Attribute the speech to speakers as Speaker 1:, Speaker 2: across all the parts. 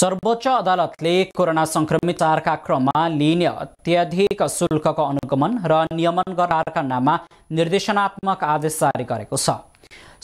Speaker 1: सर्वोच्च अदालतले कोरोना संक्रमित आरका क्रममा लिने अत्याधिक शुल्कको अनुगमन र नियमन गराएका नाममा निर्देशनात्मक आदेश जारी गरेको छ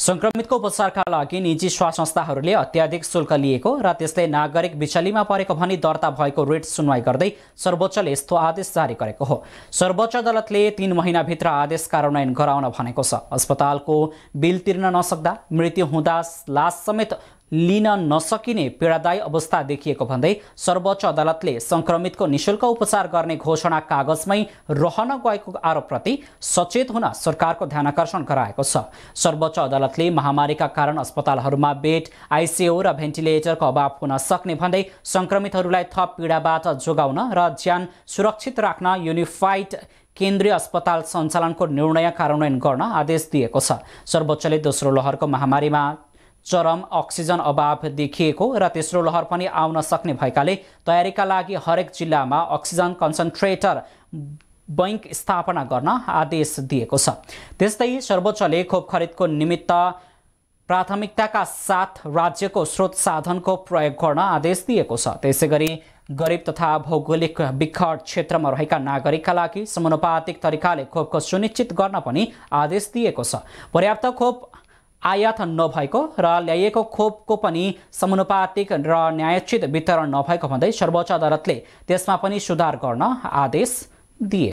Speaker 1: संक्रमितको उपचारका लागि निजी स्वास्थ्य संस्थाहरूले अत्याधिक शुल्क लिएको र त्यसले नागरिक विचलीमा परेको भनी दर्ता भएको रेट सुनवाई गर्दै सर्वोच्चले यस्तो आदेश जारी गरेको हो सर्वोच्च अदालतले तीन महिनाभित्र आदेश कार्यान्वयन गराउन भनेको छ अस्पतालको बिल तिर्न नसक्दा मृत्यु हुँदा लास समेत लिन नसकिने पीडादायी अवस्था देखिएको भन्दै सर्वोच्च अदालतले संक्रमितको निशुल्क उपचार गर्ने घोषणा कागजमै रहन गएको आरोपप्रति सचेत हुन सरकारको ध्यान आकर्षण गराएको छ सर्वोच्च अदालतले महामारीका कारण अस्पतालहरूमा बेड आइसियू र भेन्टिलेटरको अभाव हुन सक्ने भन्दै संक्रमितहरूलाई थप पीडाबाट जोगाउन र ज्यान सुरक्षित राख्न युनिफाइड केन्द्रीय अस्पताल सञ्चालनको निर्णय कार्यान्वयन गर्न आदेश दिएको छ सर्वोच्चले दोस्रो लहरको महामारीमा चरम अक्सिजन अभाव देखिएको र तेस्रो लहर पनि आउन सक्ने भएकाले तयारीका लागि हरेक जिल्लामा अक्सिजन कन्सन्ट्रेटर बैङ्क स्थापना गर्न आदेश दिएको छ त्यस्तै सर्वोच्चले खोप खरिदको निमित्त प्राथमिकताका साथ राज्यको स्रोत साधनको प्रयोग गर्न आदेश दिएको छ त्यसै गरी गरिब तथा भौगोलिक विखट क्षेत्रमा रहेका नागरिकका लागि समानुपातिक तरिकाले खोपको सुनिश्चित गर्न पनि आदेश दिएको छ पर्याप्त खोप आयात नभएको र ल्याइएको खोपको पनि समानुपातिक र न्यायचित वितरण नभएको भन्दै सर्वोच्च अदालतले त्यसमा पनि सुधार गर्न आदेश दिए